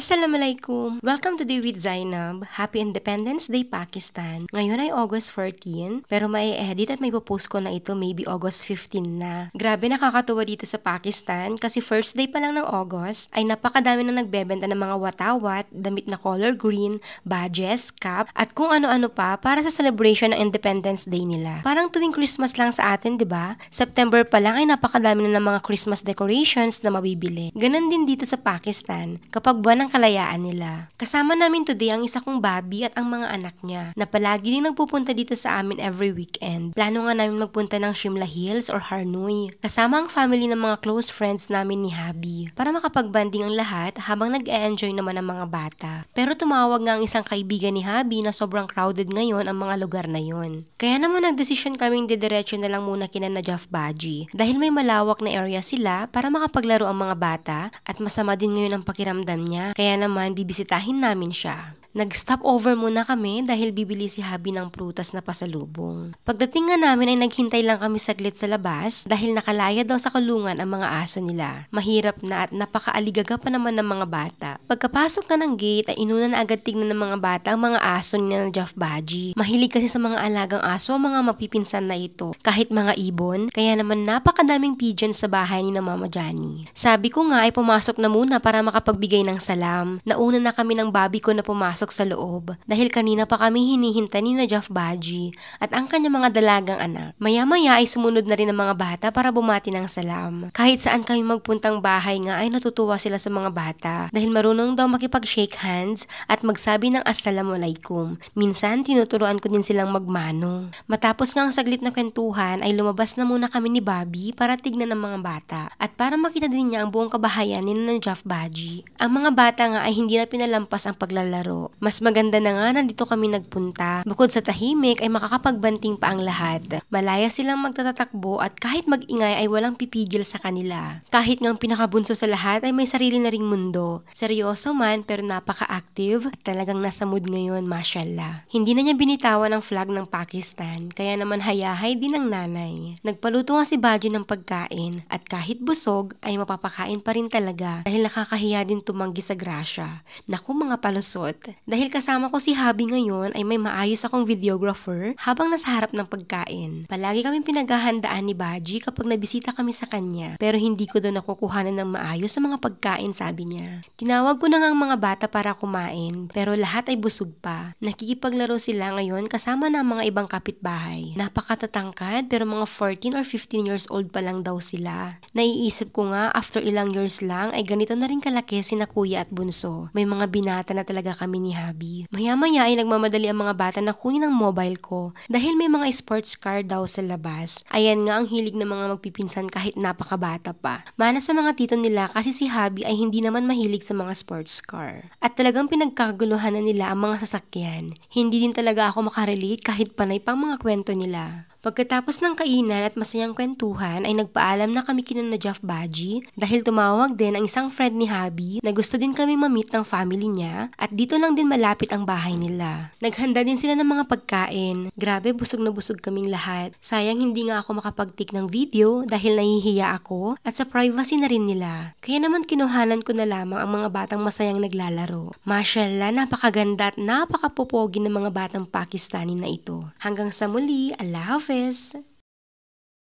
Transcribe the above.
Assalamualaikum. Welcome to the with Zainab. Happy Independence Day, Pakistan. Ngayon ay August 14, pero may edit at may post ko na ito maybe August 15 na. Grabe nakakatuwa dito sa Pakistan kasi first day pa lang ng August ay napakadami na nagbebenta ng mga watawat, damit na color green, badges, cap, at kung ano-ano pa para sa celebration ng Independence Day nila. Parang tuwing Christmas lang sa atin, 'di ba? September pa lang ay napakadami na ng mga Christmas decorations na mabibili. Ganon din dito sa Pakistan. Kapag buwan ng ang kalayaan nila. Kasama namin today ang isa kong babi at ang mga anak niya na palagi din nagpupunta dito sa amin every weekend. Plano nga namin magpunta ng Shimla Hills or Harnoy. Kasama ang family ng mga close friends namin ni Habi para makapagbanding ang lahat habang nag-e-enjoy naman ang mga bata. Pero tumawag nga ang isang kaibigan ni Habi na sobrang crowded ngayon ang mga lugar na yon. Kaya naman nagdesisyon kaming didiretso na lang muna kina Najaf Baji dahil may malawak na area sila para makapaglaro ang mga bata at masama din ngayon ang pakiramdam niya kaya naman bibisitahin namin siya. nag stop over muna kami dahil bibili si Habi ng prutas na pasalubong. Pagdating nga namin ay naghintay lang kami saglit sa labas dahil nakalaya daw sa kulungan ang mga aso nila. Mahirap na at napakaaligaga pa naman ng mga bata. Pagkapasok na ng gate ay inuna na agad tignan ng mga bata ang mga aso nila ng Jeff Baji. Mahilig kasi sa mga alagang aso ang mga mapipinsan na ito. Kahit mga ibon, kaya naman napakadaming pigeons sa bahay ni na Mama Johnny. Sabi ko nga ay pumasok na muna para makapagbigay ng salam alam. Nauna na kami ng babi ko na pumasok sa loob dahil kanina pa kami hinihintay ni na Jeff Baji at ang kanyang mga dalagang anak. Maya-maya ay sumunod na rin ang mga bata para bumati ng salam. Kahit saan kami magpuntang bahay nga ay natutuwa sila sa mga bata dahil marunong daw makipag-shake hands at magsabi ng assalamualaikum. Minsan tinuturuan ko din silang magmano. Matapos nga ang saglit na kwentuhan ay lumabas na muna kami ni Bobby para tignan ang mga bata at para makita din niya ang buong kabahayan ni na Jeff Baji. Ang mga bata bata nga ay hindi na pinalampas ang paglalaro. Mas maganda na nga na dito kami nagpunta. Bukod sa tahimik ay makakapagbanting pa ang lahat. Malaya silang magtatatakbo at kahit magingay ay walang pipigil sa kanila. Kahit ngang pinakabunso sa lahat ay may sarili na ring mundo. Seryoso man pero napaka-active at talagang nasa mood ngayon, mashallah. Hindi na niya binitawan ang flag ng Pakistan, kaya naman hayahay din ang nanay. Nagpaluto nga si Baju ng pagkain at kahit busog ay mapapakain pa rin talaga dahil nakakahiya din tumanggi sa Gracia. Naku mga palusot. Dahil kasama ko si Habi ngayon ay may maayos akong videographer habang nasa harap ng pagkain. Palagi kaming pinaghahandaan ni Baji kapag nabisita kami sa kanya. Pero hindi ko doon nakukuhanan ng maayos sa mga pagkain sabi niya. Tinawag ko na nga ang mga bata para kumain pero lahat ay busog pa. Nakikipaglaro sila ngayon kasama na ang mga ibang kapitbahay. Napakatatangkad pero mga 14 or 15 years old pa lang daw sila. Naiisip ko nga after ilang years lang ay ganito na rin kalaki si na kuya at bunso. May mga binata na talaga kami ni Habi. Maya-maya ay nagmamadali ang mga bata na kunin ang mobile ko dahil may mga sports car daw sa labas. Ayan nga ang hilig ng mga magpipinsan kahit napakabata pa. Mana sa mga tito nila kasi si Habi ay hindi naman mahilig sa mga sports car. At talagang pinagkaguluhan na nila ang mga sasakyan. Hindi din talaga ako makarelate kahit panay pang mga kwento nila. Pagkatapos ng kainan at masayang kwentuhan ay nagpaalam na kami kina Najaf Baji dahil tumawag din ang isang friend ni Habi na gusto din kami mamit ng family niya at dito lang din malapit ang bahay nila. Naghanda din sila ng mga pagkain. Grabe busog na busog kaming lahat. Sayang hindi nga ako makapag-take ng video dahil nahihiya ako at sa privacy na rin nila. Kaya naman kinuhanan ko na lamang ang mga batang masayang naglalaro. Mashallah, napakaganda at napakapopogi ng mga batang Pakistani na ito. Hanggang sa muli, Allah Hafiz! vez.